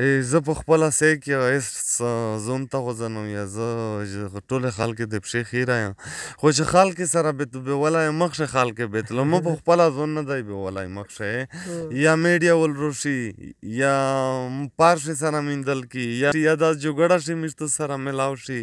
زه په خپل سه کې اس زون ته وزنم یا زه ټول خلک د پښې خیره یم خو چې خلک سره به به ولای مخ شه خلک به تل مو په خپل زون نه دی به ولای مخ شه یا میډیا ول روشي یا پارش سره مندل کی یا یا د جوګړه شي مشت سره ملاو شي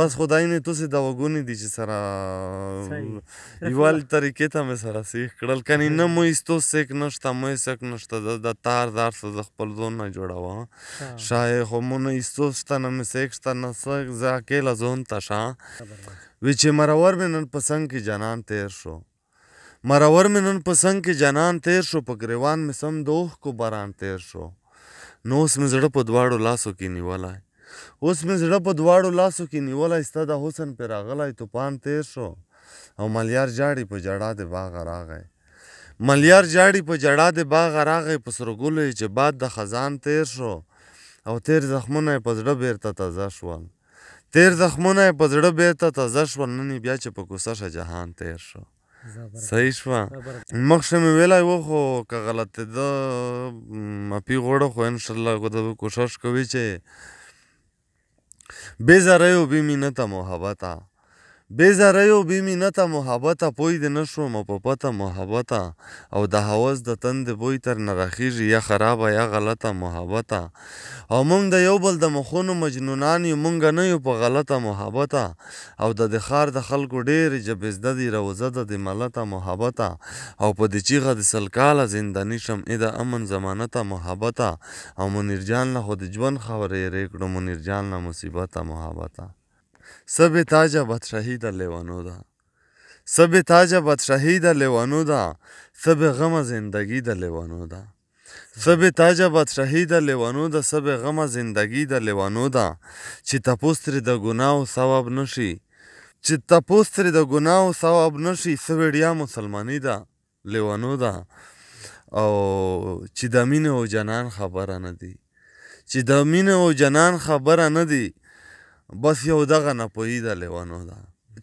بس خدای نه تاسو د وګونی دي چې سره یوال طریقې ته مې سره سیخ کړل کني نه مو ایستو سیک نشته مې سیک نشته د تار دار څه خپل زون نه جوړاو ha. Ha. Şahı istostana mesekstana sag zakela zonta şa. وچ مرور مې نن پسنګ کې جنان تیر شو مرور مې نن پسنګ کې جنان تیر شو په گریوان مې سم دوه کو باران تیر شو نو اوس مې زړه په دواړو لاسو کې نیولای اوس مې زړه په دواړو لاسو کې نیولای ستا د حسن پر راغلی طوفان تیر شو او ملیار جاړي په جړا د باغ راغی ملیار جاړي په جړا د باغ راغی په سرګولو چې باد د خزان تیر شو او تیر زخمونه په زړه بیرته تازه شول تیر زخمونه په زړه بیرته تازه شول نن بیا چې په کوسه شه جهان تیر شو صحیح شو مخشه مې ویلای و خو که غلطه ده مپی غوړه خو ان شاء الله غوډه کوشش کوي چې بے زره او بے مینته محبته بېزاریو بېمینته محبته پوی دې نه شومه په پته محبته او د هوس د تندې بوی تر نه راخیږي یا خرابه یا غلطه محبته او موږ د یو بل د مخونو مجنونان یو موږ نه یو په غلطه محبته او د د ښار د خلکو ډېر جبزده دي روزه د د ملته محبته او په دې چیغه د سل کاله زنداني شم ای د امن زمانته محبته او منیر جان له خو د ژوند خبرې ریکړو منیر جان له مصیبته محبته سب تاجه بدشاهي د لیوانو ده سب تاجه بدشاهي د لیوانو ده سب غمه زندگی د لیوانو ده سب تاجه بدشاهي د لیوانو ده سب غمه زندگی د لیوانو ده چې تپوس تر د ګناو ثواب نشي چې تپوس تر د ګناو ثواب نشي سویډیا مسلمانی ده لیوانو ده او چې د مینه او جنان خبره نه دي چې د مینه او جنان خبره نه دي بس یو دغه ناپوهي ده لیوانو ده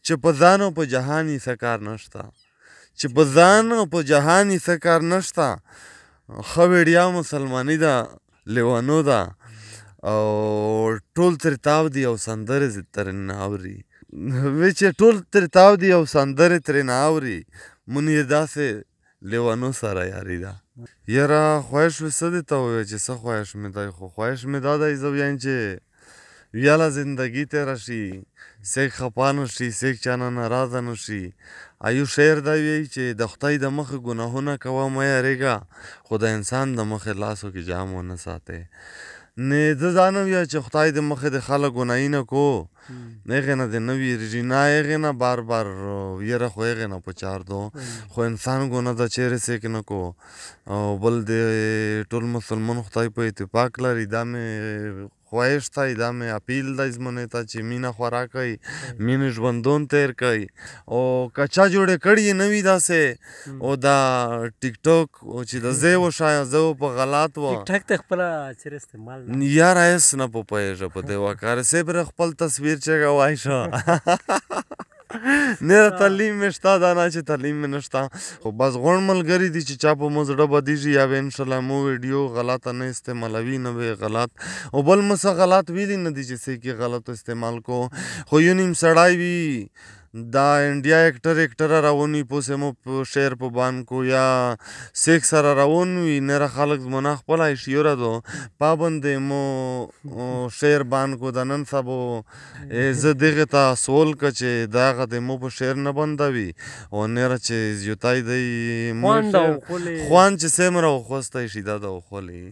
چې په ځان او په جهان یې څه کار نشته چې په ځان او په جهان یې څه کار نشته ښه ویډیا مسلماني ده لیوانو ده او ټول ترې تاو دي او سندرې ترې نه اوري وی چې ټول ترې تاو دي او سندرې ترې نه اوري مونږ یې داسې لیوانو سره یاري ده یاره خواهش وسه دې ته ووایه چې څه خواهش مې دی خو خواهش مې دا دی زه ویایم چې ویاله زندگی تیره شي سیک خفه نه شي سیک چانه ناراضه نه شي ایو شعر دا ویي چې د خدای د مخه ګناهونه کوه مه یاریږه خو د انسان د مخې لاسو کې جام ونه ساتې نه زه ځانم یا چې خدای د مخه د خلک ګناهی نه کو هغه نه د نه ویریږي نه هغه نه بار بار یره خو هغه نه پچار دو خو انسان ګناه د چیرې سیک نه کو او بل د ټول مسلمان خدای په اتفاق لري دا مې خوښ ته دا مې اپیل ده زمونې ته چې مینه خورا کوي مینه ژوندون تیر کوي او کچا جوړې کړي نه وي داسې او دا ټیک ټاک او چې د زه و شای زه په غلط و ټیک ټاک ته خپل چیرې استعمال یار ایس نه پوهېږه په دې وکړ سه بر خپل تصویر چې غوای شو نه د تعلیم مشته دا نه چې تعلیم نشته خو بس غون ملګری دي چې چا په مزړه بدیږي یا به ان شاء الله مو ویډیو غلط نه استعمالوي نه به غلط او بل مس غلط ویلی نه دي چې سې کې غلط استعمال کو خو یو نیم سړای وی دا انډیا اکټر اکټر روان وي پوسې مو په شیر په بانکو یا سیک سره روان وي نره خلک منا خپل اشیوره دو پابندې مو شیر بانکو د نن سبو زه دغه ته سوال کچې دا غد مو په شیر نه بندوي او نره چې یوتای دی مو خوان چې سمره خوسته شي دا د خولي